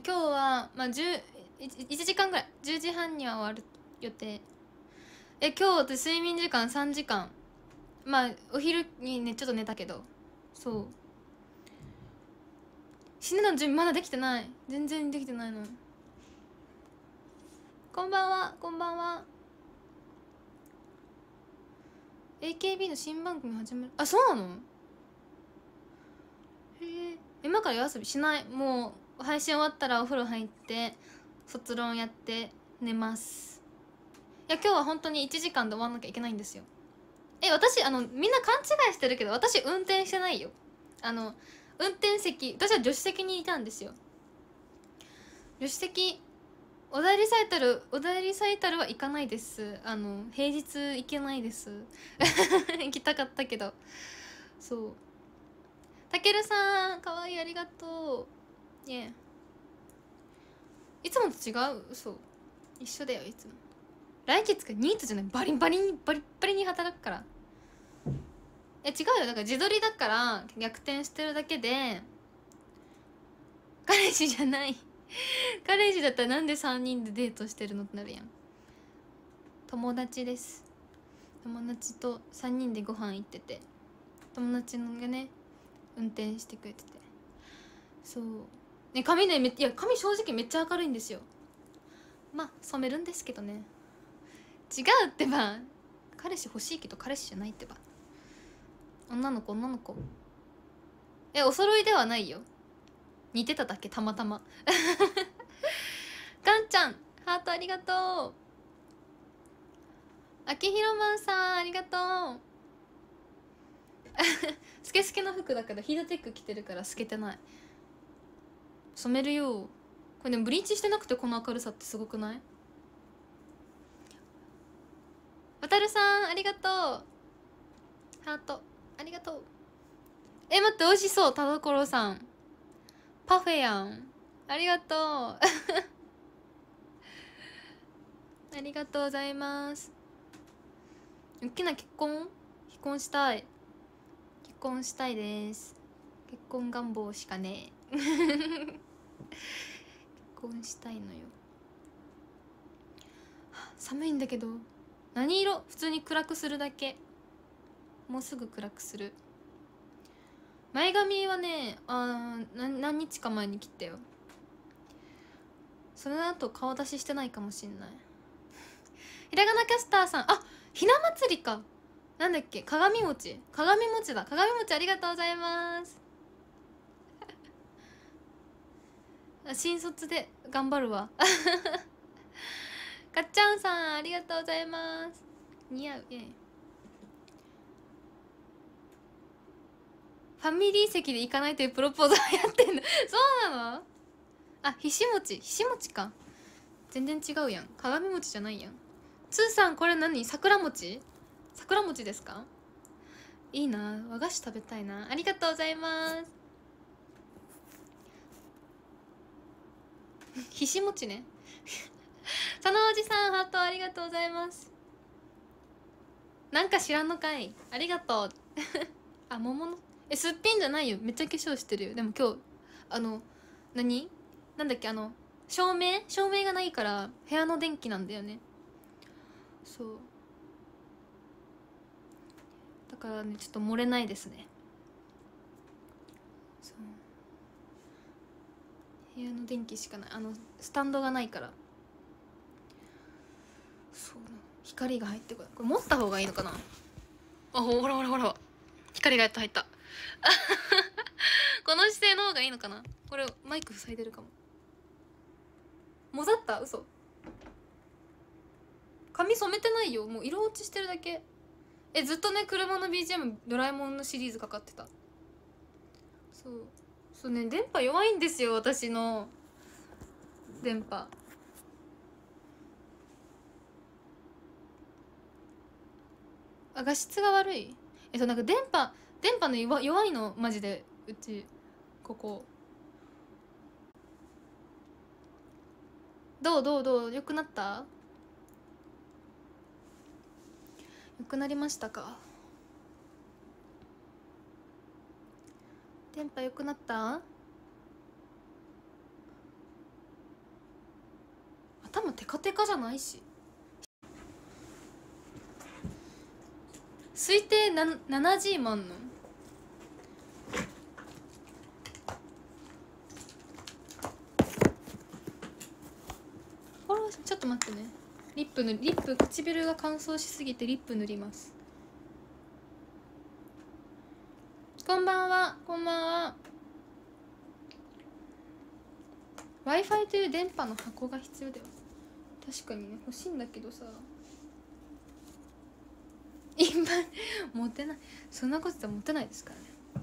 今日は、まあ、1時間ぐらい10時半には終わる予定え今日私睡眠時間3時間まあお昼にねちょっと寝たけどそう死ぬの準備まだできてない全然できてないのこんばんはこんばんは AKB の新番組始まるあそうなのへえ今から夜遊びしないもう配信終わったらお風呂入って卒論やって寝ますいや今日は本当に1時間で終わんなきゃいけないんですよえ私あのみんな勘違いしてるけど私運転してないよあの運転席私は助手席にいたんですよ助手席お題リサイタルお題リサイタルは行かないですあの平日行けないです 行きたかったけどそうたけるさんかわいいありがとうねえいつもと違うそう一緒だよいつも来月かニートじゃないバリバリにバリバリに働くからえ違うよだから自撮りだから逆転してるだけで彼氏じゃない 彼氏だったらなんで3人でデートしてるのってなるやん友達です友達と3人でご飯行ってて友達がね運転してくれててそうね髪ねめいや髪正直めっちゃ明るいんですよまあ染めるんですけどね違うってば彼氏欲しいけど彼氏じゃないってば女の子女の子えお揃いではないよ似てただけたまたま ガンちゃんハートありがとうあきひろまんさんありがとう スケスケの服だけどヒートテック着てるから透けてない染めるよこれねブリーチしてなくてこの明るさってすごくないわたるさんありがとうハートありがとうえ待って美味しそう田所さんパフェやんありがとう ありがとうございます大きな結婚結婚したい結婚したいです結婚願望しかねえ 結婚したいのよ寒いんだけど何色普通に暗くするだけもうすぐ暗くする前髪はねあ何日か前に切ったよその後と顔出ししてないかもしんないひらがなキャスターさんあひな祭りかなんだっけ鏡餅鏡餅だ鏡餅ありがとうございます新卒で頑張るわ かっちゃんさんありがとうございます似合うイエファミリー席で行かないというプロポーズをやってんの そうなのあひしもちひしもちか全然違うやん鏡餅じゃないやんつーさんこれ何桜餅桜餅ですかいいな和菓子食べたいなありがとうございますひしもちね佐野おじさんハートありがとうございますなんか知らんのかいありがとう あ桃のえすっぴんじゃないよめっちゃ化粧してるよでも今日あの何なんだっけあの照明照明がないから部屋の電気なんだよねそうだからねちょっと漏れないですね部屋の電気しかないあのスタンドがないからそう光が入ってこないこれ持った方がいいのかなあほらほらほら光がやっと入った この姿勢の方がいいのかなこれマイク塞いでるかももざった嘘髪染めてないよもう色落ちしてるだけえずっとね車の BGM「ドラえもん」のシリーズかかってたそうそうね電波弱いんですよ私の電波あ画質が悪いえそうなんか電波電波の弱弱いのマジでうちここどうどうどう良くなったよくなりましたかテンパ良くなった頭テカテカじゃないし推定な 7G もあんのちょっと待ってねリップのリップ唇が乾燥しすぎてリップ塗りますこんばんはこんばんは w i f i という電波の箱が必要だよ確かにね欲しいんだけどさ今持てないそんなことじゃ持てないですからね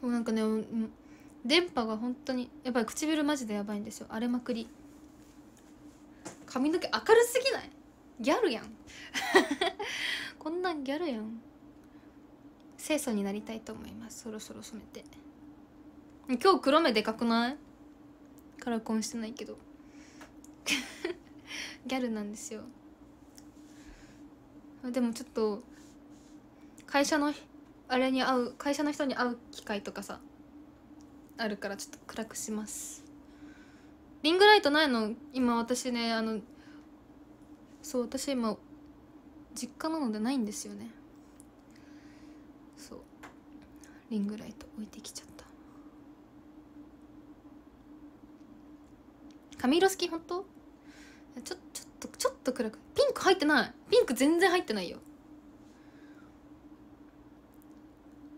もうなんかね電波が本当にやっぱり唇マジでやばいんですよ荒れまくり髪の毛明るすぎないギャルやん こんなんギャルやん清楚になりたいと思いますそろそろ染めて今日黒目でかくないカラコンしてないけど ギャルなんですよでもちょっと会社のあれに会う会社の人に会う機会とかさあるからちょっと暗くしますリングライトないの今私ねあのそう私今実家なのでないんですよねそうリングライト置いてきちゃった髪色好き本当ちょちょっとちょっと暗くピンク入ってないピンク全然入ってないよ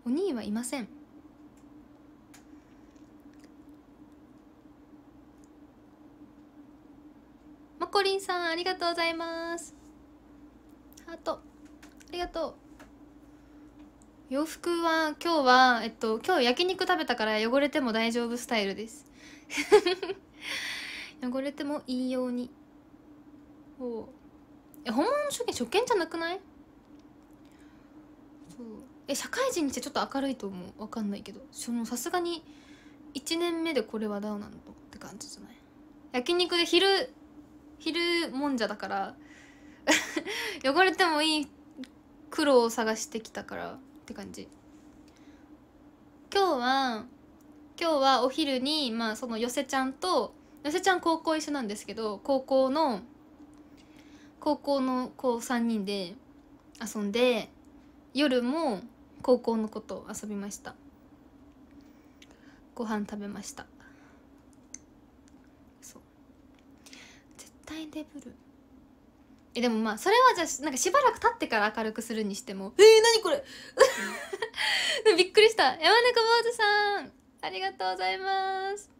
お兄はいませんさんありがとうございますハートありがとう洋服は今日はえっと今日焼肉食べたから汚れても大丈夫スタイルです 汚れてもいいようにおえ本物の初見初見じゃなくないそうえ社会人にしてちょっと明るいと思う分かんないけどそのさすがに1年目でこれはダウなのって感じじゃない焼肉で昼昼もんじゃだから 汚れてもいい黒を探してきたからって感じ今日は今日はお昼に、まあ、そのよせちゃんとよせちゃん高校一緒なんですけど高校の高校の子3人で遊んで夜も高校の子と遊びましたご飯食べました対デブルえでもまあそれはじゃあなんかしばらく経ってから明るくするにしてもえー、何これ びっくりした山中坊主さんありがとうございます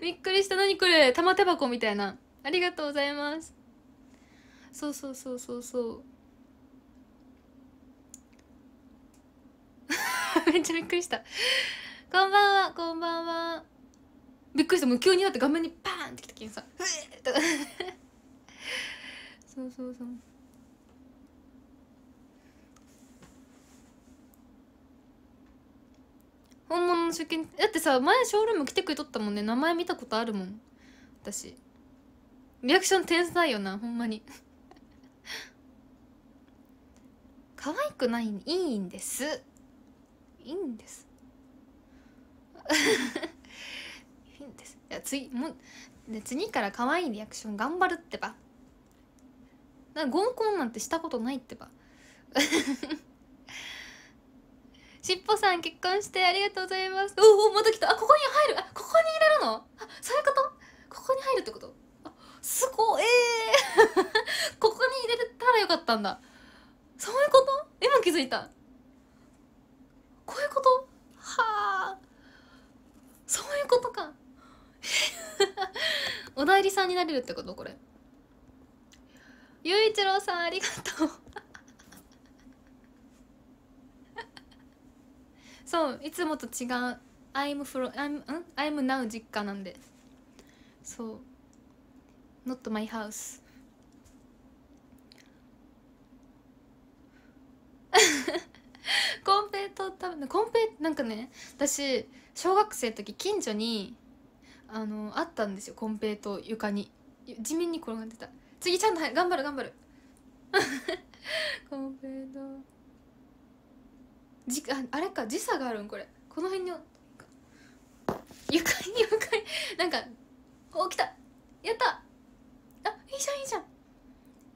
びっくりした何これ玉手箱みたいなありがとうございますそうそうそうそうそう めっちゃびっくりしたこんばんはこんばんはびっくりしたもう急にだって画面にパーンってきたけんさ そうそうそう本物の出勤だってさ前ショールーム来てくれとったもんね名前見たことあるもん私リアクション天才よなほんまに 可愛くないいいんですいいんです いいんですいや次もで次から可愛いリアクション頑張るってばな合コンなんてしたことないってば しっぽさん結婚してありがとうございますおおまた来たあここに入るあここに入れるのあそういうことここに入るってことあすごいえー、ここに入れたらよかったんだそういうこと今気づいたこういうことはあそういうことか おだいさんになれるってことこれ雄一郎さんありがとう そういつもと違う I'm from I'm, I'm now 実家なんでそう Not my house コンペと多分コンペなんかね私小学生の時近所にあのあったんですよコンペイと床に地面に転がってた次ちゃんと頑張る頑張るコンペイとじああれか時差があるんこれこの辺に床に床になんかお来たやったあいいじゃんいいじゃん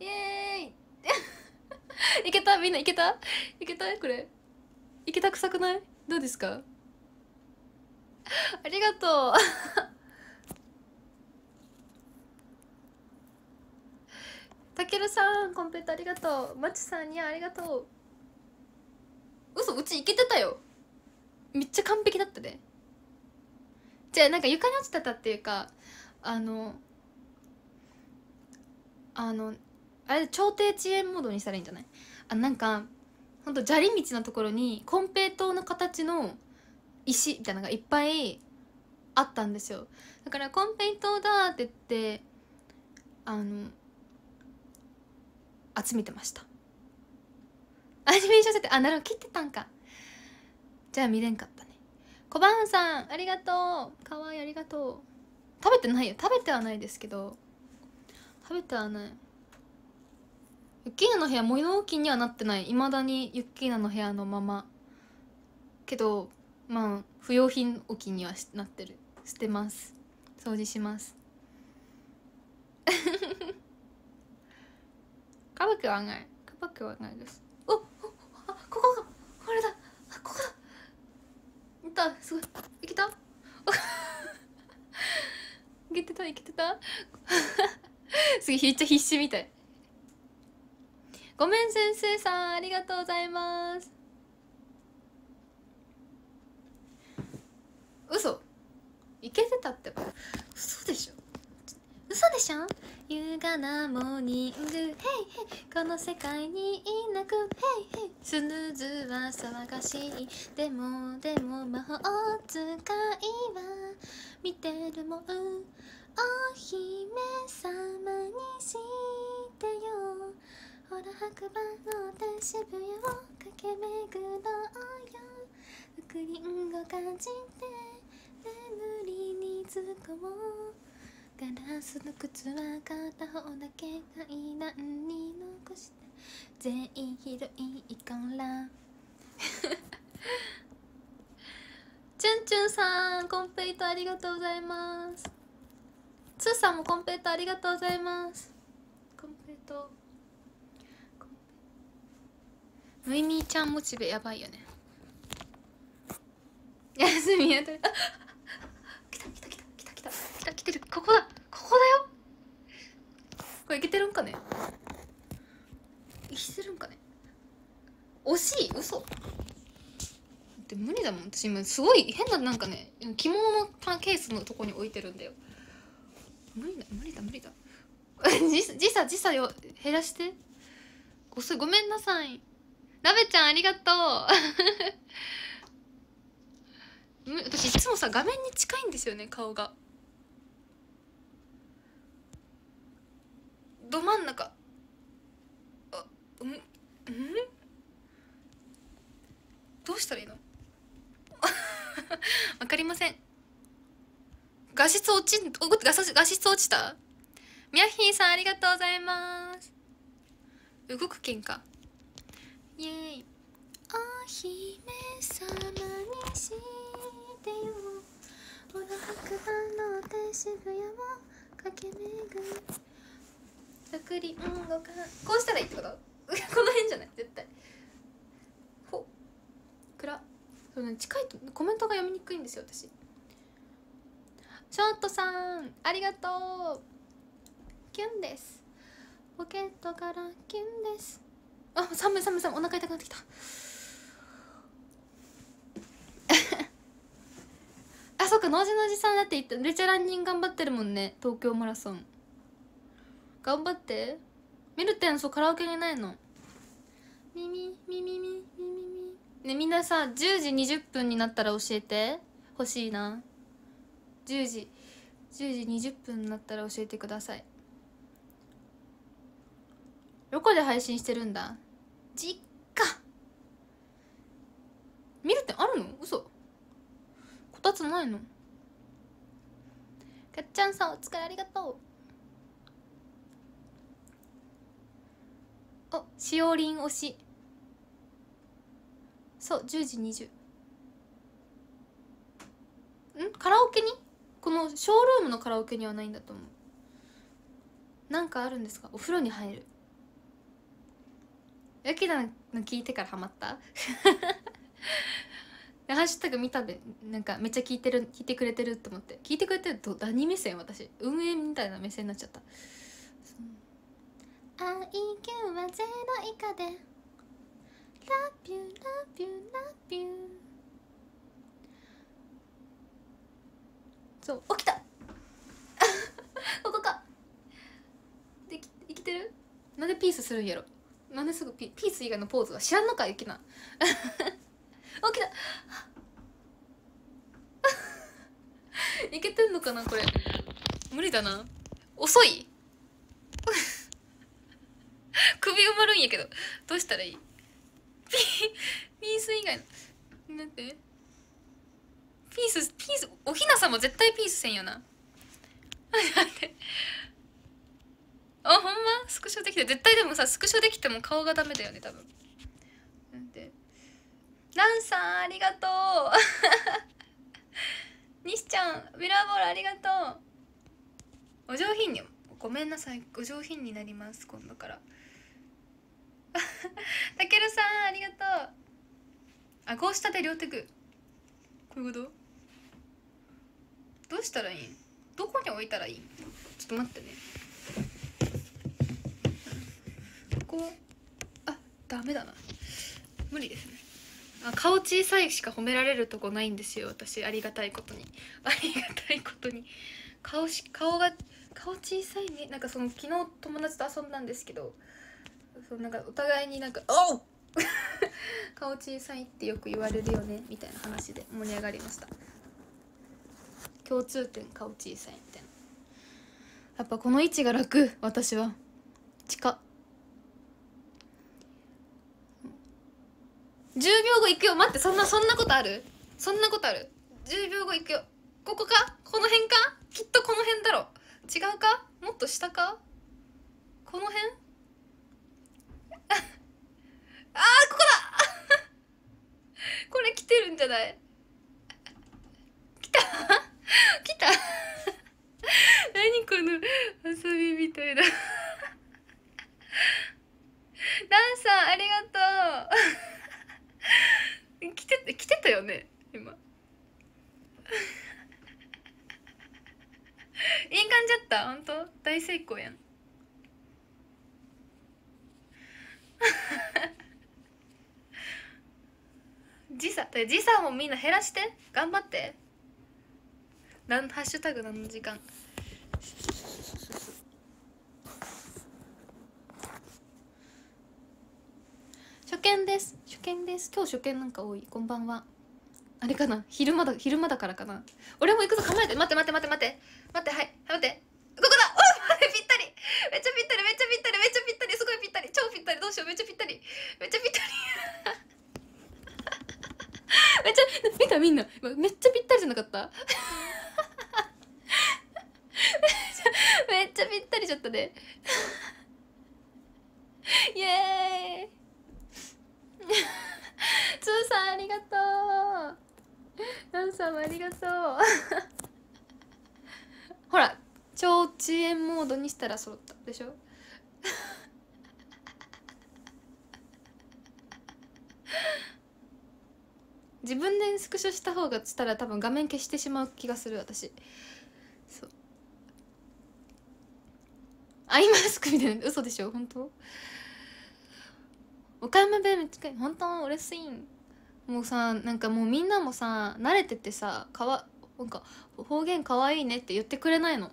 イエーイいけたみんないけたいけたこれいけた臭くないどうですかありがとうたけるさんコンペイトありがとうまちさんにありがとう嘘うちいけてたよめっちゃ完璧だったでじゃあなんか床に落ちてたっていうかあのあのあれ調停遅延モードにしたらいいんじゃないあなんかほんと砂利道のところにコンペイトの形の石みたいなのがいっぱいあったんですよだからコンペイトだって言ってあの集めてましたアニメーション設定あなるほど切ってたんかじゃあ見れんかったね小判さんありがとうかわいいありがとう食べてないよ食べてはないですけど食べてはないユッキーナの部屋物置にはなってないいまだにユッキーナの部屋のままけどまあ不用品置きにはなってる捨てます掃除しますカバキはないカバキはないですおおあここがこれだあここだいったすごいいけたいけてたいけてたすげえめっちゃ必死みたいごめん先生さんありがとうございます嘘いけてたって嘘でしょ嘘でしょ優雅なモーニングヘイヘイこの世界にいなくヘイヘイスヌーズは騒がしいでもでも魔法使いは見てるもんお姫様にしてよほら白馬の手渋谷を駆け巡ろうよウクリンゴ感じて眠りにつこもうガラスの靴は片方だけ階段に残して全員ひどいから チュンチュンさんコンペイトありがとうございますつーさんもコンペイトありがとうございますコンペイトむいみーちゃんモチベやばいよね 休みやと来てるここだここだよこれいけてるんかねいけるんかね惜しい嘘って無理だもん私今すごい変ななんかね着物のケースのとこに置いてるんだよ無理だ無理だ無理だ 時差時差よ減らしてごすごめんなさいラベちゃんありがとう 私いつもさ画面に近いんですよね顔がちおガサガシス落ちたミャッヒーさんありがとうございます動く喧嘩。イエーイお姫様にしてよほらはんの天渋谷を駆け巡るゆっくりうんごかん。こうしたらいいってこと この辺じゃない絶対ほ暗そう、ね、近いとコメントが読みにくいんですよ私ショートさんありがとうキュンですポケットからキュンですあ寒い寒い寒いお腹痛くなってきた あそっかのじのじさんだって言っためちゃランニング頑張ってるもんね東京マラソン頑張ってミルテンそうカラオケにないのミミミミミミミミねみんなさ10時20分になったら教えて欲しいな10時10時20分になったら教えてくださいどこで配信してるんだ実家見るってあるの嘘こたつないのかっちゃんさんお疲れありがとうおしおりん推しそう10時20んカラオケにこのショールームのカラオケにはないんだと思うなんかあるんですかお風呂に入るゆきなの聞いてからハマった ハッシュタグ見たでなんかめっちゃ聞いてる聞いてくれてると思って聞いてくれてると何目線私運営みたいな目線になっちゃった IQ は0以下で Love you, love you, love you そう起きた ここかでき生きてるなんでピースするんやろなんですぐピピース以外のポーズは知らんのかゆきな 起きた いけてんのかなこれ無理だな遅い首埋まるんやけどどうしたらいいピース以外のなんてピースピースおひなさんも絶対ピースせんよなあほんまスクショできて絶対でもさスクショできても顔がダメだよね多分なんでランさんありがとう 西ちゃんミラーボールありがとうお上品にごめんなさいお上品になります今度から たけるさんありがとうあこうしたで両手く。こういうことどうしたらいいどこに置いたらいいちょっと待ってねここあダメだな無理ですねあ顔小さいしか褒められるとこないんですよ私ありがたいことに ありがたいことに顔し顔が顔小さいねなんかその昨日友達と遊んだんですけどそうなんかお互いになんか「おう! 」顔小さいってよく言われるよねみたいな話で盛り上がりました共通点顔小さいみたいなやっぱこの位置が楽私は近っ10秒後行くよ待ってそんなそんなことあるそんなことある10秒後行くよここかこの辺かきっとこの辺だろ違うかもっと下かこの辺 あーここだ これ来てるんじゃない 来た来た何この遊びみたいなダンさんありがとう来て来てたよね今いい感じゃった本当大成功やん時差時差もみんな減らして頑張ってランハッシュタグ何時間初見です初見です今日初見なんか多いこんばんはあれかな昼間だ昼間だからかな俺も行くぞ構えて待って待って待って待って待ってはい待ってここだおいぴったりめっちゃぴったりめっちゃぴったりめっちゃぴったりすごいぴったり超ぴったりどうしようめっちゃぴったりめっちゃぴったり めっちゃ見たみんなめっちゃぴったりじゃなかった めっちゃぴったりちょっとね イエーイつ ーさんありがとうランさんもありがとうほら超遅延モードにしたら揃ったでしょ自分でスクショした方がつったら多分画面消してしまう気がする私アイマスクみたいな嘘でしょ本当岡山弁めっちゃ本当嬉しいもうさなんかもうみんなもさ慣れててさかわなんか方言かわいいねって言ってくれないの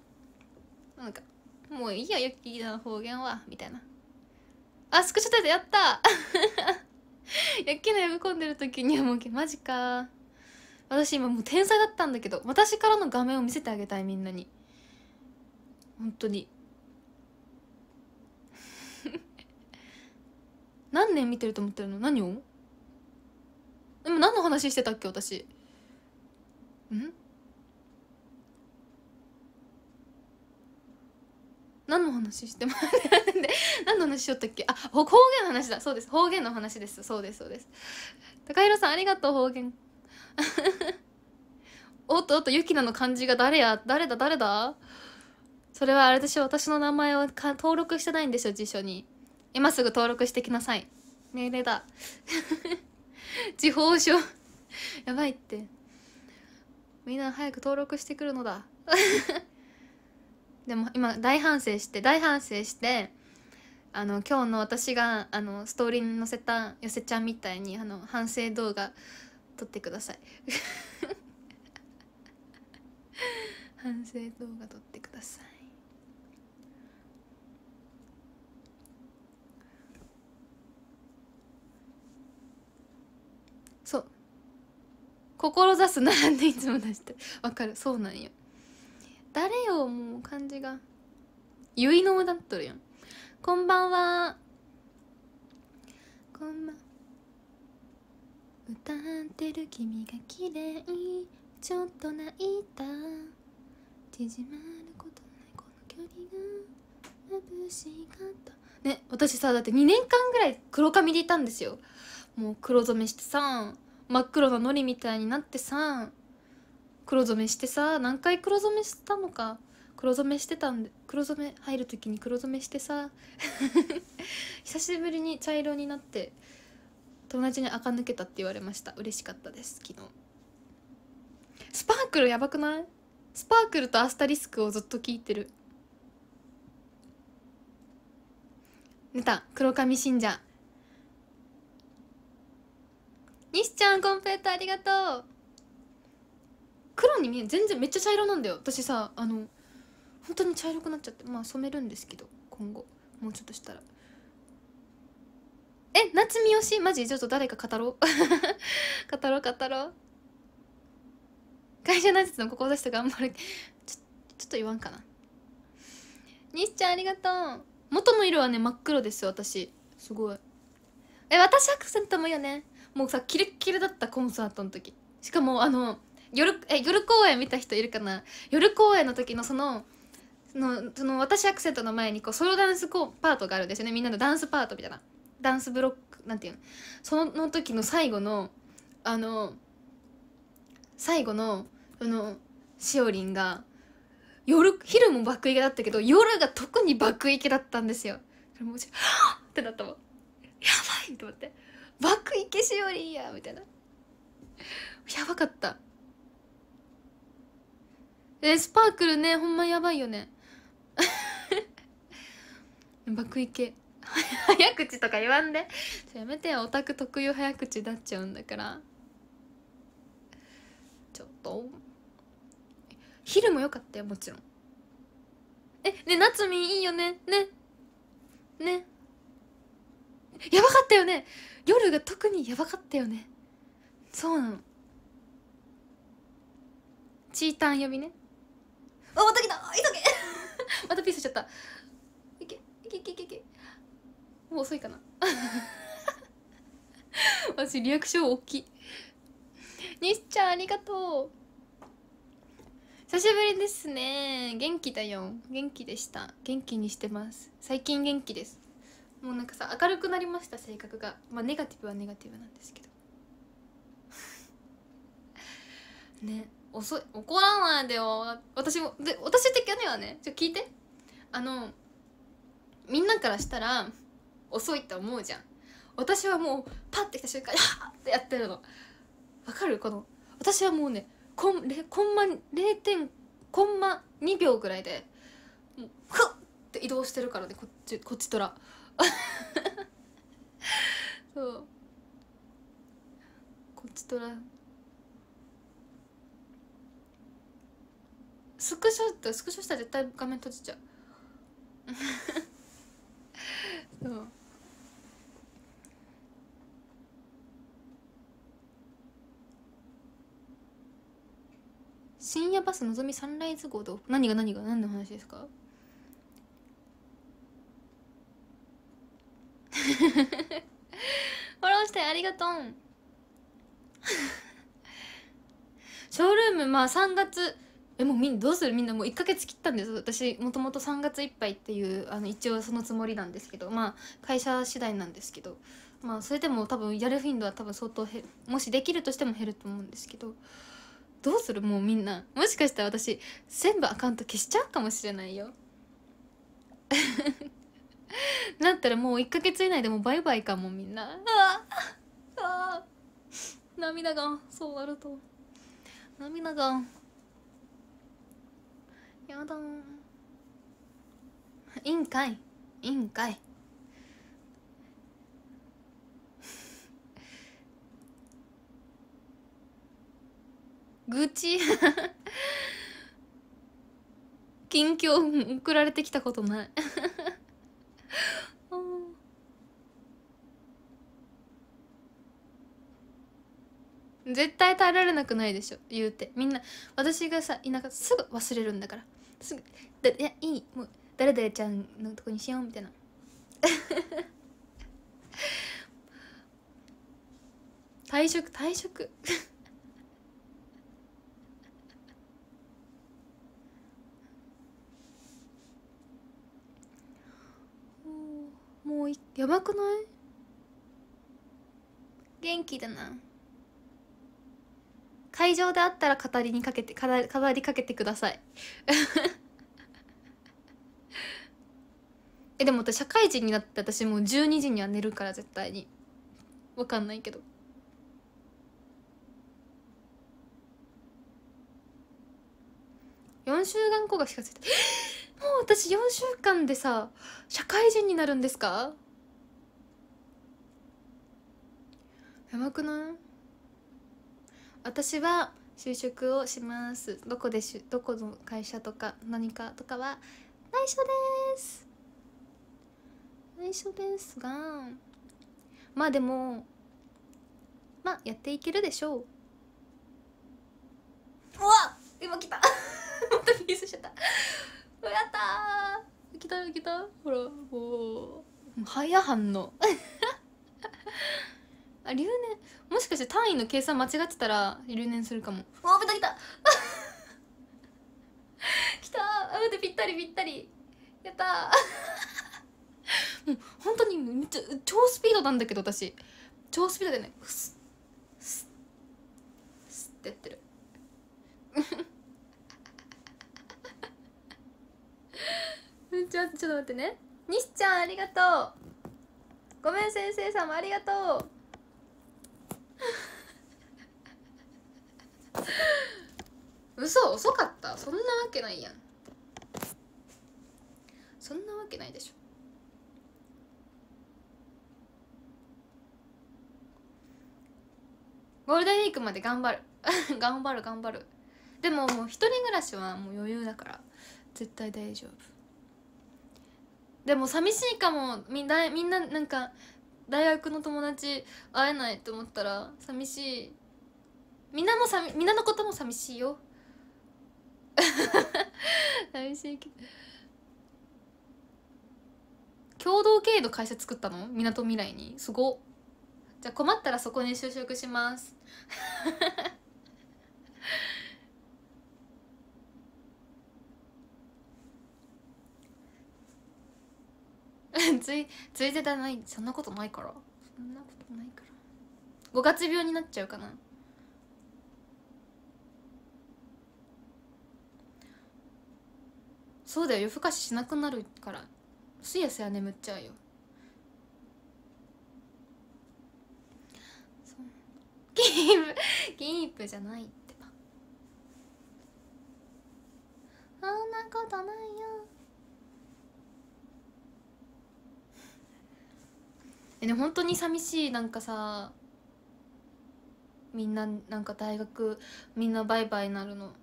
なんかもういいよユッキーの方言はみたいなあスクショ撮ってやった ユッキーの込んでる時にはもうマジか私今もう天才だったんだけど私からの画面を見せてあげたいみんなに本当に何年見てると思ってるの何をでも何の話してたっけ私ん何の話しても 何の話しよったっけあ方言の話だそうです方言の話ですそうですそうです高弘さんありがとう方言 おっとおっとゆきなの漢字が誰や誰だ誰だそれはあれでしょ私の名前を登録してないんでしょ辞書に今すぐ登録してきなさい命令だ地方書やばいってみんな早く登録してくるのだ でも今大反省して大反省してあの今日の私があのストーリーに載せた寄せちゃんみたいにあの反省動画撮ってください 反省動画撮ってください志す並んでいつも出してわかるそうなんよ誰よもう漢字が結納だっとるやんこんばんはこんばん歌ってる君が綺麗ちょっと泣いた縮まることないこの距離が眩しかったね私さだって2年間ぐらい黒髪でいたんですよもう黒染めしてさ真っ黒ののりみたいになってさ黒染めしてさ何回黒染めしたのか黒染めしてたんで黒染め入る時に黒染めしてさ 久しぶりに茶色になって友達に垢抜けたって言われました嬉しかったです昨日スパークルやばくないスパークルとアスタリスクをずっと聞いてる出た黒髪信者西ちゃんコンペイトありがとう黒に見え全然めっちゃ茶色なんだよ私さあの本当に茶色くなっちゃってまあ染めるんですけど今後もうちょっとしたらえ夏美よしマジちょっと誰か語ろう 語ろう語ろう会社の挨拶の志と頑張る ちょちょっと言わんかな西ちゃんありがとう元の色はね真っ黒です私すごいえ私アクセントもいいよねもうさキレッキレだったコンサートの時しかもあの夜え夜公演見た人いるかな夜公演の時のそののその私アクセントの前にこうソロダンスコパートがあるんですよねみんなのダンスパートみたいなダンスブロックなんていうのその時の最後のあの最後のあのしおりんが夜昼も爆イケだったけど夜が特に爆イケだったんですよ。もうちょっ ってなったもんやばいと思ってバックいしおりやみたいなやばかったえスパークルねほんまやばいよね バックい早口とか言わんでやめてよオタク特有早口になっちゃうんだからちょっと昼も良かったよもちろんえねなつみいいよねねねやばかったよね夜が特にやばかったよねそうなのチータン呼びねあまた来た急げ またピースしちゃったいけいけいけいけいけもう遅いかな私 リアクション大きいにしちゃんありがとう久しぶりですね元気だよ元気でした元気にしてます最近元気ですもうなんかさ明るくなりました性格がまあネガティブはネガティブなんですけど ね遅い怒らないでよ私もで私的にはねちょ聞いてあのみんなからしたら遅いって思うじゃん私はもうパッて来た瞬間ハッてやってるのわかるこの私はもうねコンコンマ0点コンマ2秒ぐらいでもうフッって移動してるからねこっちこっちとら そうこっちとらスクショってスクショしたら絶対画面閉じちゃう そう深夜バスのぞみサンライズ号と何が何が何の話ですかフォローしてありがとんショールームまあ3月えもうみんどうするみんなもう1ヶ月切ったんです私もともと3月いっぱいっていうあの一応そのつもりなんですけどまあ会社次第なんですけどまあそれでも多分やる頻度は多分相当減るもしできるとしても減ると思うんですけどどうするもうみんなもしかしたら私全部アカウント消しちゃうかもしれないよ なったらもう1ヶ月以内でもバイバイかもみんなああ涙がそうなると涙がやだいいんかいいいんかい愚痴近況送られてきたことない絶対耐えられなくないでしょ言うてみんな私がさ田舎すぐ忘れるんだからすぐ「だいやいいもう誰々ちゃんのとこにしよう」みたいな 退職退職もうやばくない元気だな会場であったら語りにかけて語りかけてください えでも私社会人になって私もう12時には寝るから絶対にわかんないけど4週間後がしかついてう私4週間でさ社会人になるんですかやばくない私は就職をしますどこでしどこの会社とか何かとかは内緒です内緒ですがまあでもまあやっていけるでしょううわ今来たまた にースしちゃったやったきたきたほらもう早反の あ留年もしかして単位の計算間違ってたら留年するかも あぶたきたきたあぶたぴったりぴったりやったーもう本当にめっちゃ超スピードなんだけど私超スピードでねスッスッスッってやってるんゃちょっと待ってね西ちゃんありがとうごめん先生様ありがとう 嘘遅かったそんなわけないやんそんなわけないでしょゴールデンウィークまで頑張る 頑張る頑張るでももう一人暮らしはもう余裕だから絶対大丈夫でも寂しいかもみんなみんななんか大学の友達会えないと思ったら寂しいみんなもさみんなのことも寂しいよ 寂しいけど共同経営の会社作ったのみなとみらいにすごじゃあ困ったらそこに就職します ついついでだないそんなことないからそんなことないから5月病になっちゃうかなそうだよ夜更かししなくなるからすやすや眠っちゃうよ キープキープじゃないってばそんなことないよえ本当に寂しいなんかさみんななんか大学みんなバイバイなるの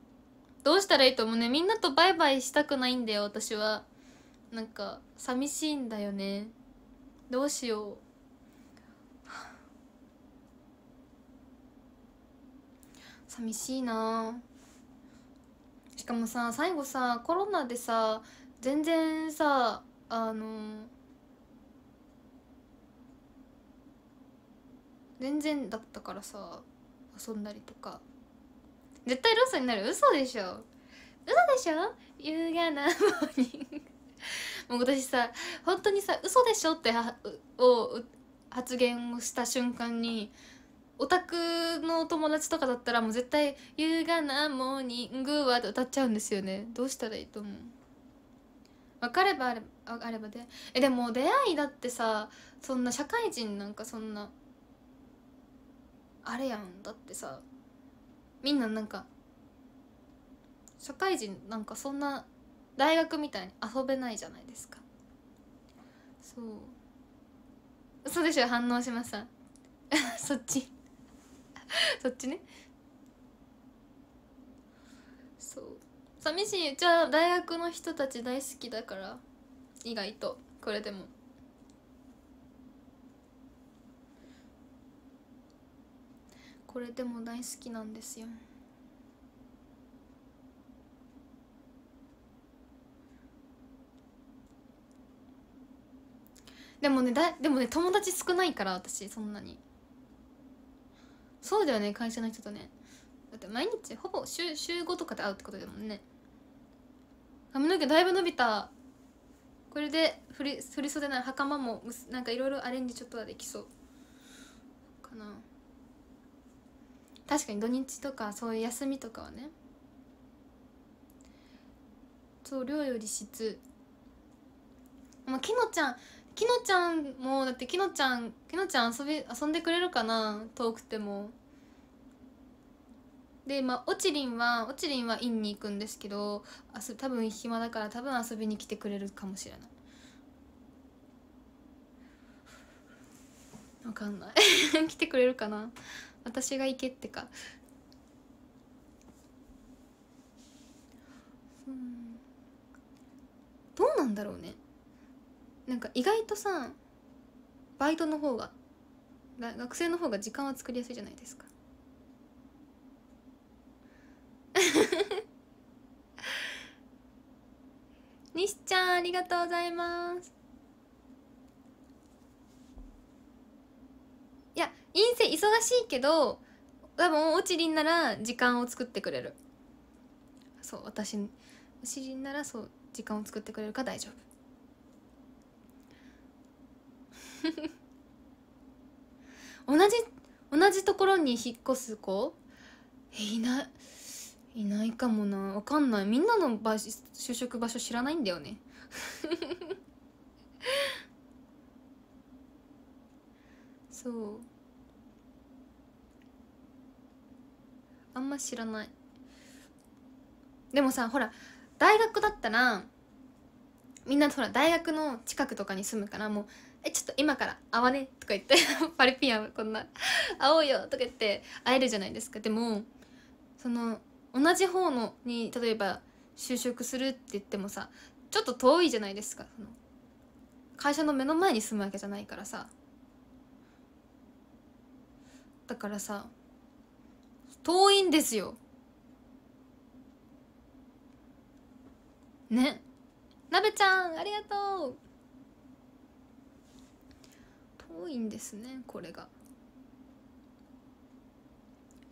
どうしたらいいと思うねみんなとバイバイしたくないんだよ私はなんか寂しいんだよねどうしよう寂しいなしかもさ最後さコロナでさ全然さあのー全然だったからさ遊んだりとか絶対ロスになる嘘でしょ嘘でしょ優雅なモーニング もう私さ本当にさ嘘でしょってを発言をした瞬間にオタクの友達とかだったらもう絶対「優雅なモーニングは」って歌っちゃうんですよねどうしたらいいと思う分かればあれあればでえでも出会いだってさそんな社会人なんかそんなあれやんだってさみんななんか社会人なんかそんな大学みたいに遊べないじゃないですかそう嘘でしょ反応しました そっち そっちねそう寂しいじゃあ大学の人たち大好きだから意外とこれでも。これでも大好きなんですよでもねだでもね友達少ないから私そんなにそうだよね会社の人とねだって毎日ほぼ週週5とかで会うってことだもんね髪の毛だいぶ伸びたこれで振り振り袖ない袴もなんかいろいろアレンジちょっとはできそうかな確かに土日とかそういう休みとかはねそう量より質まあきのちゃんきのちゃんもだってきのちゃんきのちゃん遊び遊んでくれるかな遠くてもでまあおちりんはおちりんは院に行くんですけどあ多分暇だから多分遊びに来てくれるかもしれないわかんない 来てくれるかな私が行けってかどうなんだろうねなんか意外とさバイトの方が学生の方が時間は作りやすいじゃないですか西 ちゃんありがとうございます陰性忙しいけど多分おちりんなら時間を作ってくれるそう私おちりんならそう時間を作ってくれるか大丈夫 同じ同じところに引っ越す子えいないいないかもなわかんないみんなの場所就職場所知らないんだよね そうあんま知らないでもさほら大学だったらみんなほら大学の近くとかに住むからもう「えちょっと今から会わね」とか言って「パリピアンこんな会おうよ」とか言って会えるじゃないですかでもその同じ方のに例えば就職するって言ってもさちょっと遠いじゃないですかその会社の目の前に住むわけじゃないからさだからさ遠いんですよねなべちゃんありがとう遠いんですねこれが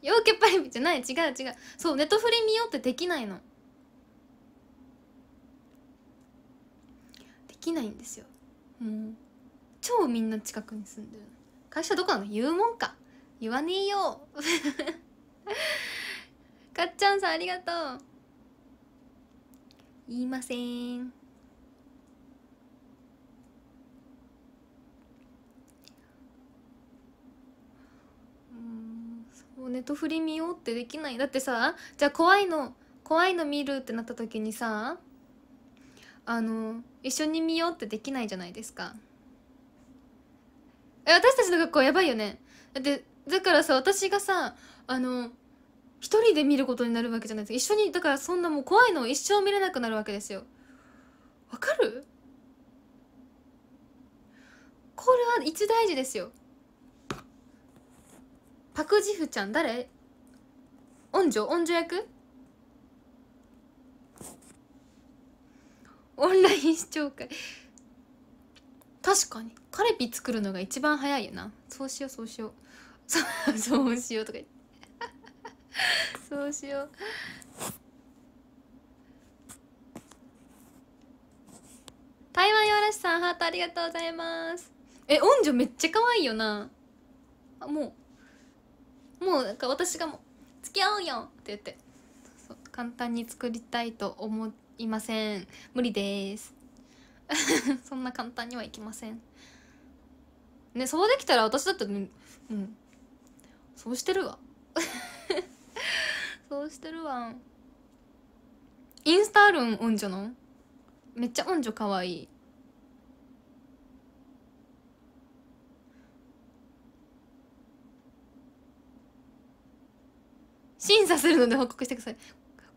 陽キャパリピじゃない違う違うそうネトフリ見ようってできないのできないんですよもう超みんな近くに住んでる会社どこなの言うもんか言わねえよ かっちゃんさんありがとう言いませんそうネットフリ見ようってできないだってさじゃあ怖いの怖いの見るってなった時にさあの一緒に見ようってできないじゃないですかえ私たちの学校やばいよねだってだからさ私がさあの一人で見ることになるわけじゃないです一緒にだからそんなもう怖いのを一生見れなくなるわけですよわかるこれは一大事ですよパク・ジフちゃん誰音女音女役オンライン視聴会確かにカレピ作るのが一番早いよなそうしようそうしようそうしようとか言って そうしよう台湾よろしさんハートありがとうございますえ音女めっちゃ可愛いよなあもうもうなんか私がも付き合うよ!」って言って簡単に作りたいと思いません無理です そんな簡単にはいきませんねそうできたら私だって、ね、うんそうしてるわそうしてるわんインスタあるんオ女のめっちゃオ女ジョかわいい審査するので報告してください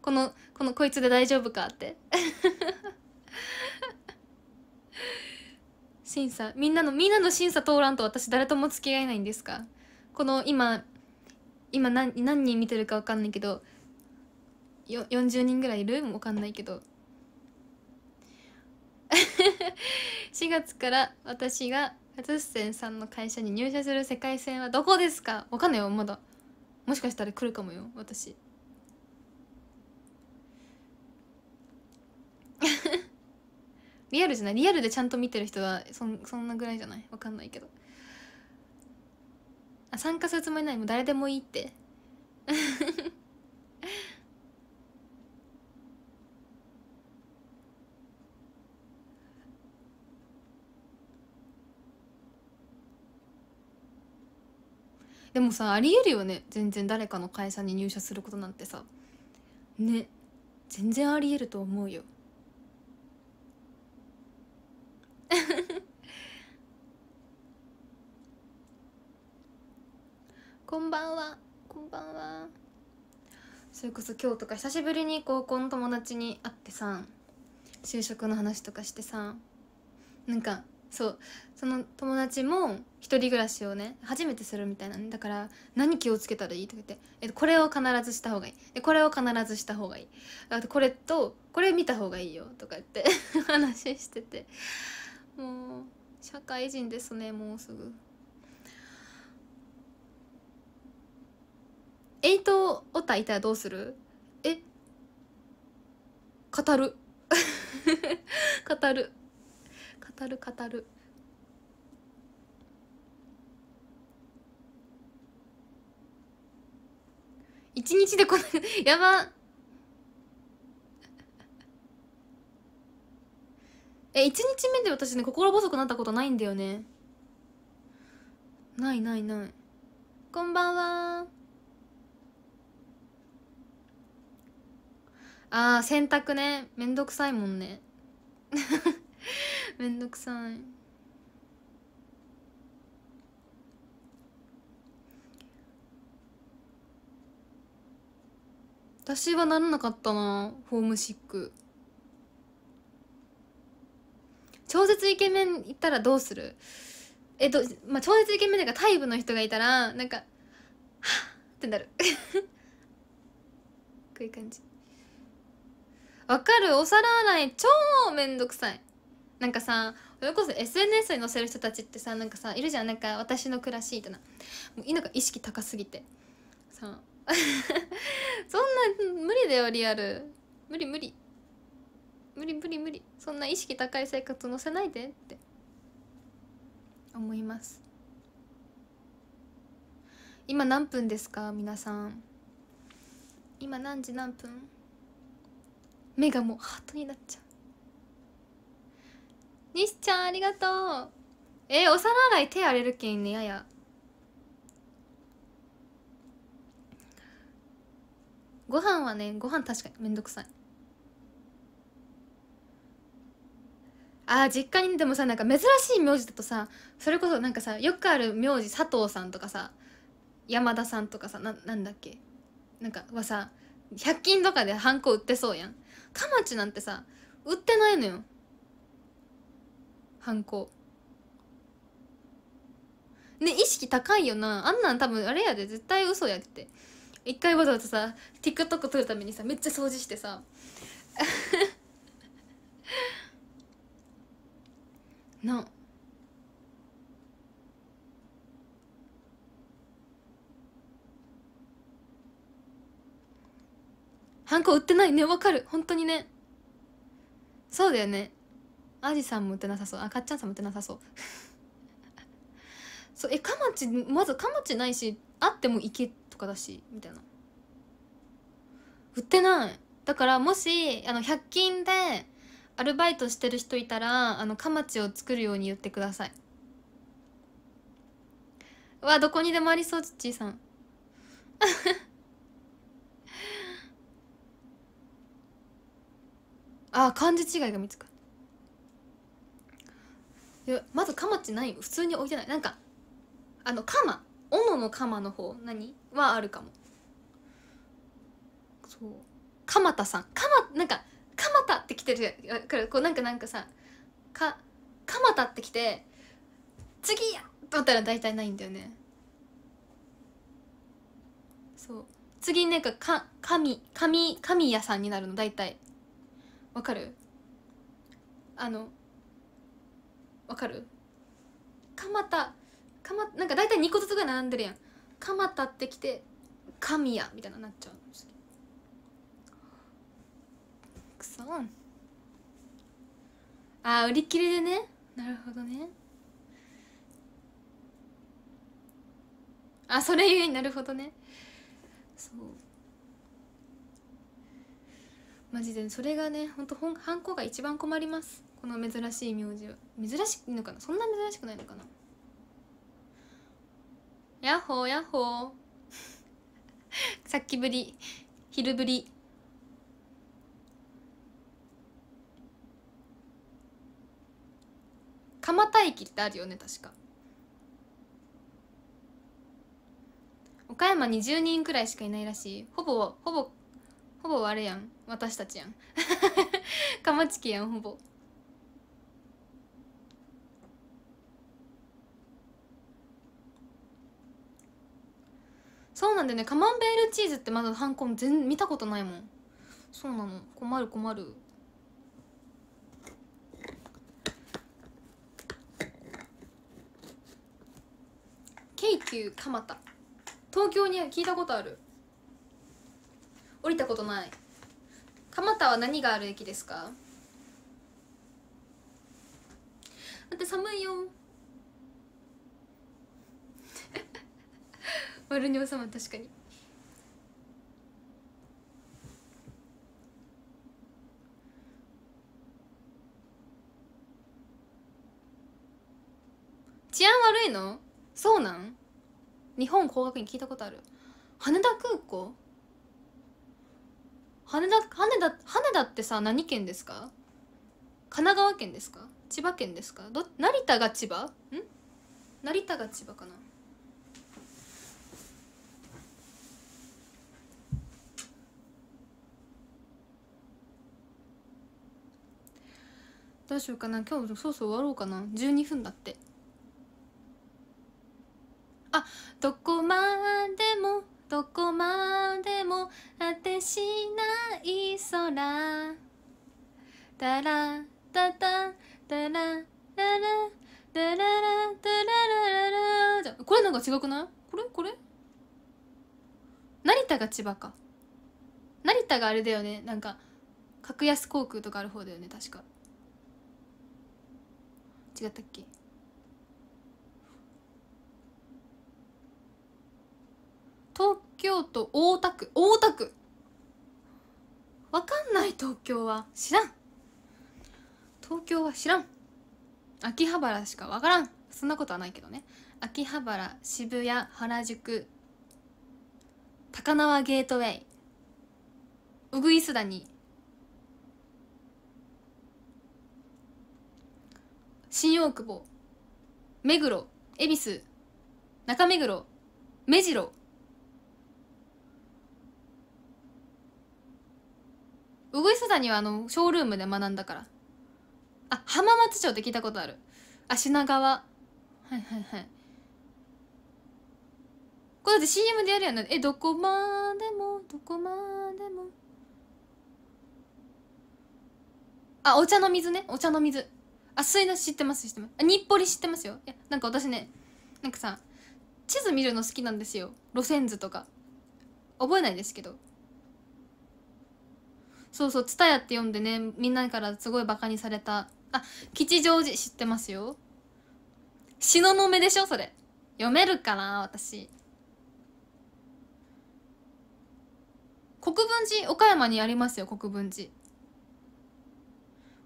このこのこいつで大丈夫かって審査みんなのみんなの審査通らんと私誰とも付き合えないんですかこの今今何何人見てるか分かんないけどよ40人ぐらいいる分かんないけど4 月から私が初出演さんの会社に入社する世界線はどこですか分かんないよまだもしかしたら来るかもよ私 リアルじゃないリアルでちゃんと見てる人はそそんなぐらいじゃない分かんないけどあ参加するつもりないもう誰でもいいって でもさありえるよね全然誰かの会社に入社することなんてさね全然ありえると思うよばんはこんばんはそれこそ今日とか久しぶりに高校の友達に会ってさ就職の話とかしてさなんかそうその友達も1人暮らしをね初めてするみたいなん、だから何気をつけたらいいとか言ってえこれを必ずした方がいいこれを必ずした方がいいあとこれとこれ見た方がいいよとか言って 話しててもう社会人ですねもうすぐ。エイトオタいたらどうするえ語る語る語る語る一日でこのやばえ一日目で私ね心細くなったことないんだよねないないないこんばんはああ洗濯ねめんどくさいもんね めんどくさい私はならなかったなホームシック超絶イケメンいたらどうするえっと、まあ、超絶イケメンなんかタイプの人がいたらなんか「はっ!」ってなる こういう感じわかるお皿洗い超めんどくさいなんかさそれこそ SNS に載せる人たちってさなんかさいるじゃんなんか私の暮らしみたいなもうなんか意識高すぎてさ そんな無理だよリアル無理無理無理無理無理そんな意識高い生活載せないでって思います今何分ですか皆さん今何時何分目がもうハートになっちゃう西ちゃんありがとうえー、お皿洗い手荒れるけんねややご飯はねご飯確かにめんどくさいあ実家にでもさなんか珍しい名字だとさそれこそなんかさよくある名字佐藤さんとかさ山田さんとかさななんだっけなんかはさ100均とかでハンコ売ってそうやんカマチなんてさ売ってないのよハンコね意識高いよなあんなん多分あれやで絶対嘘やって一回わざわざさ TikTok 撮るためにさめっちゃ掃除してさ なハンコ売ってないねわかる本当にねそうだよねアジさんも売ってなさそうあかっちゃんさんも売ってなさそう そうえかまちまずかまちないしあっても行けとかだしみたいな売ってないだからもしあの100均でアルバイトしてる人いたらあのかまちを作るように言ってくださいうわどこにでもありそうちっちーさんあ漢字違いが見つかるまずカマチない普通に置いてないなんかあのかま」「斧のかま」の方何はあるかもそう鎌田さん鎌なんか鎌田って来てるからこうなんかなんかさか鎌田って来て次やと思ったら大体ないんだよねそう次なんかか神神神屋さんになるの大体わかるあのわかる蒲田蒲なんか大体2個ずつぐらい並んでるやん蒲田ってきて神谷みたいななっちゃうんですくそあ売り切れでねなるほどねあそれゆえになるほどねそうマジでそれがねほんとハンコが一番困りますこの珍しい名字は珍しいのかなそんな珍しくないのかなヤッホーヤッホー さっきぶり昼ぶり蒲田駅ってあるよね確か岡山に10人くらいしかいないらしいほぼほぼほぼあれやん私たちやん かまちきやんほぼそうなんだよねカマンベールチーズってまだハンコン全見たことないもんそうなの困る困る京急蒲田東京に聞いたことある降りたことない蒲田は何がある駅ですかだって寒いよ 丸に収まる確かに治安悪いのそうなん日本工学院聞いたことある羽田空港羽田羽田羽田ってさ何県ですか神奈川県ですか千葉県ですかど成田が千葉ん成田が千葉かなどうしようかな今日そうそう終わろうかな12分だってあどこまどこまでも果てしない空タラタタタラララタララタラララじゃこれなんか違くないこれこれ成田が千葉か成田があれだよねなんか格安航空とかある方だよね確か違ったっけ東京都大田区大田区わかんない東京は知らん東京は知らん秋葉原しかわからんそんなことはないけどね秋葉原渋谷原宿高輪ゲートウェイうぐい谷新大久保目黒恵比寿中目黒目白う谷はあのショールームで学んだからあ浜松町って聞いたことあるあ品川はいはいはいこれだって CM でやるやんえどこまでもどこまでもあお茶の水ねお茶の水あ水の知ってます知ってますあ日暮里知ってますよいやなんか私ねなんかさ地図見るの好きなんですよ路線図とか覚えないですけどそうそう「たやって読んでねみんなからすごいバカにされたあ吉祥寺知ってますよのめでしょそれ読めるかな私国分寺岡山にありますよ国分寺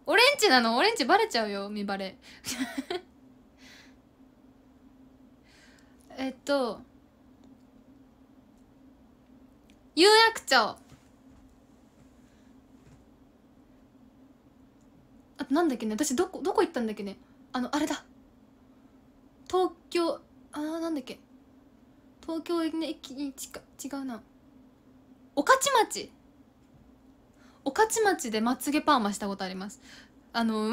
オレンジなのオレンジバレちゃうよ見バレ えっと有楽町となんだっけね私どこどこ行ったんだっけねあのあれだ東京あーなんだっけ東京駅に違うな御徒町御徒町でまつげパーマしたことありますあの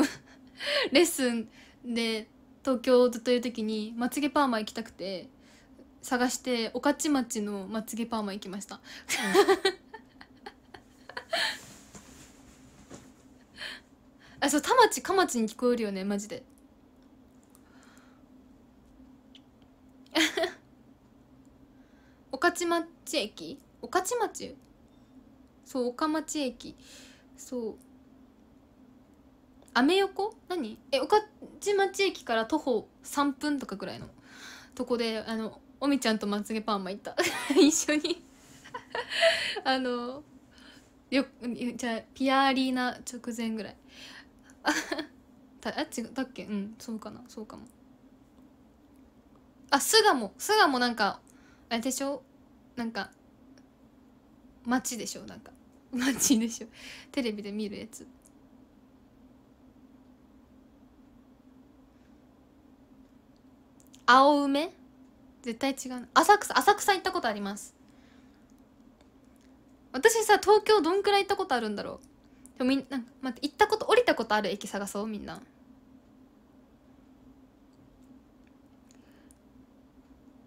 レッスンで東京ずっといる時にまつげパーマ行きたくて探して御徒町のまつげパーマ行きました、うんあそう田町かまちに聞こえるよねマジで御徒町駅御徒町そう岡町駅そうアメ横何え御徒町駅から徒歩3分とかぐらいのとこであのおみちゃんとまつげパーマ行った 一緒に あのよじゃあピアリーナ直前ぐらいたあ違だっけうんそうかなそうかもあ巣鴨巣鴨なんかあれでしょなんか街でしょなんか街でしょテレビで見るやつ青梅絶対違う浅草浅草行ったことあります私さ東京どんくらい行ったことあるんだろうでもみんな待って行ったこと降りたことある駅探そうみんな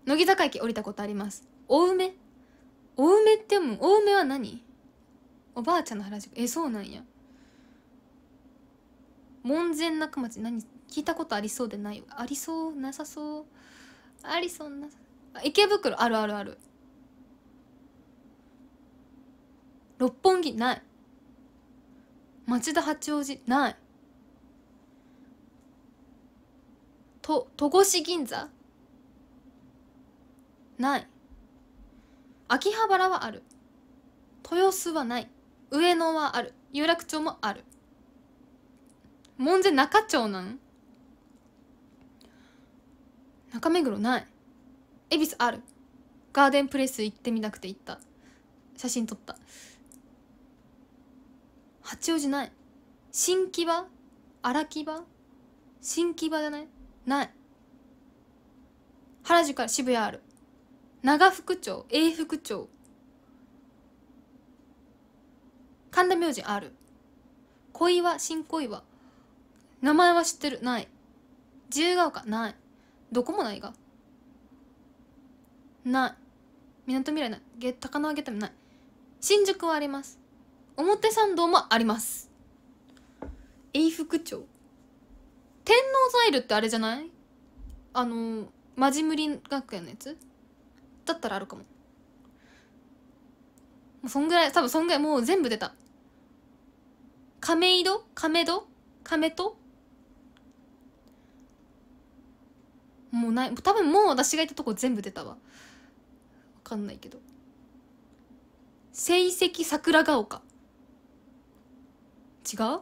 乃木坂駅降りたことありますお梅お梅って読む青梅は何おばあちゃんの原宿えそうなんや門前仲町何聞いたことありそうでないありそうなさそうありそうな池袋あるあるある六本木ない町田八王子ないと戸越銀座ない秋葉原はある豊洲はない上野はある有楽町もある門前仲町なん中目黒ない恵比寿あるガーデンプレス行ってみなくて行った写真撮った八王子ない新木場荒木場新木場じゃないない原宿から渋谷ある長福町永福町神田明神ある小岩新小岩名前は知ってるない自由が丘ないどこもないがないみなとみらいない高輪ゲットもない新宿はあります表参道もあります永福町天王ザイルってあれじゃないあのマジムリ学園のやつだったらあるかももうそんぐらい多分そんぐらいもう全部出た亀戸亀戸亀戸もうない多分もう私がいたとこ全部出たわ分かんないけど成績桜ヶ丘違う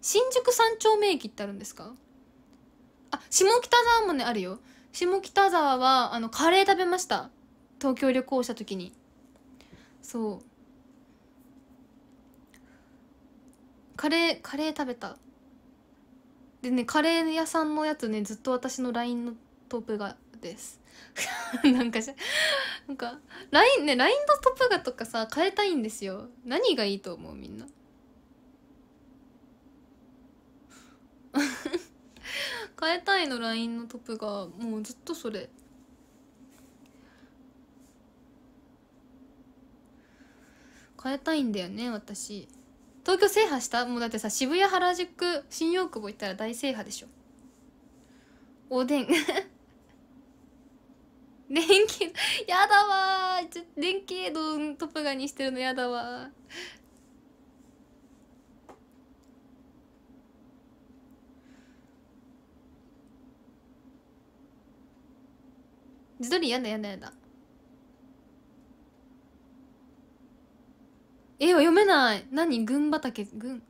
新宿三丁目駅ってあるんですかあ下北沢もねあるよ下北沢はあのカレー食べました東京旅行した時にそうカレーカレー食べたでねカレー屋さんのやつねずっと私の LINE のトップがです なんかしなんか LINE ね LINE のトップがとかさ変えたいんですよ何がいいと思うみんな 変えたいの LINE のトップがもうずっとそれ変えたいんだよね私東京制覇したもうだってさ渋谷原宿新大久保行ったら大制覇でしょおでん電気 やだわー電気エドトップガにしてるのやだわ自撮りやだやだやだ絵は読めない何群畑群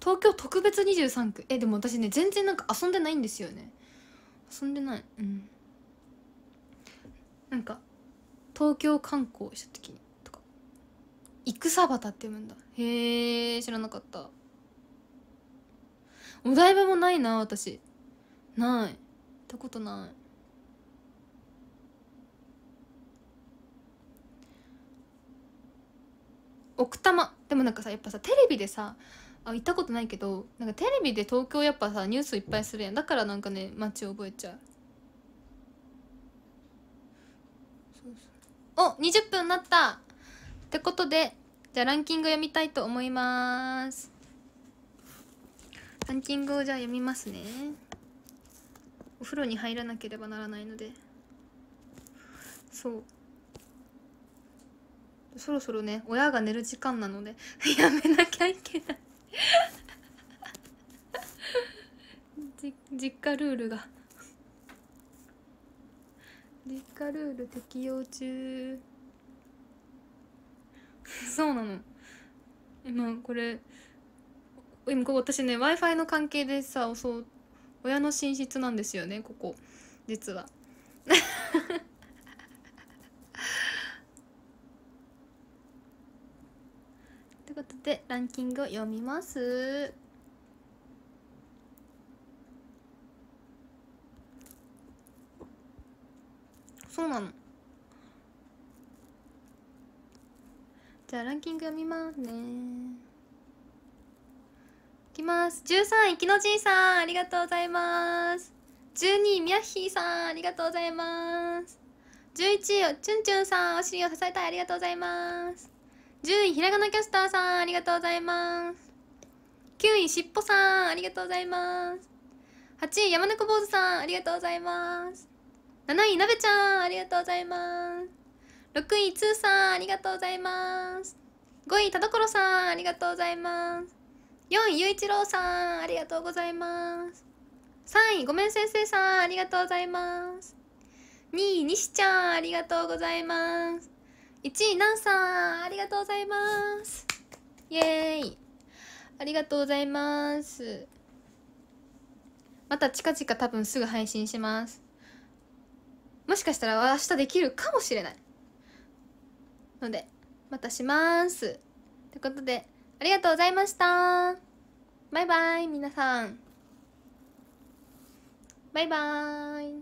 東京特別23区えでも私ね全然なんか遊んでないんですよね遊んでないうんなんか東京観光した時にとか戦旗って読むんだへえ知らなかったお台場もないな私ない行ったことない奥多摩でもなんかさやっぱさテレビでさあ行ったことないけどなんかテレビで東京やっぱさニュースいっぱいするやんだからなんかね街覚えちゃうお20分なったってことでじゃあランキング読みたいと思いますランキングをじゃあ読みますねお風呂に入らなければならないのでそうそろそろね親が寝る時間なので やめなきゃいけない 実家ルールが実家ルール適用中そうなの今これ今ここ私ね w i f i の関係でさそう親の寝室なんですよねここ実はということでランキングを読みますそうなのじゃあランキング読みますねきます。13位、きのじいさん、ありがとうございます。12位、みやひーさん、ありがとうございます。11位、ちゅんちゅんさん、お尻を支えたい、ありがとうございます。10位、ひらがなキャスターさん、ありがとうございます。9位、しっぽさん、ありがとうございます。8位、山猫坊主さん、ありがとうございます。7位、なべちゃん、ありがとうございます。6位、つーさん、ありがとうございます。5位、田所さん、ありがとうございます。4位、ゆういちろうさん、ありがとうございます。3位、ごめん先生さん、ありがとうございます。2位、にしちゃん、ありがとうございます。1位、なんさん、ありがとうございます。イェーイ。ありがとうございます。また近々多分すぐ配信します。もしかしたら明日できるかもしれない。ので、またします。ということで、ありがとうございましたバイバイ皆さんバイバーイ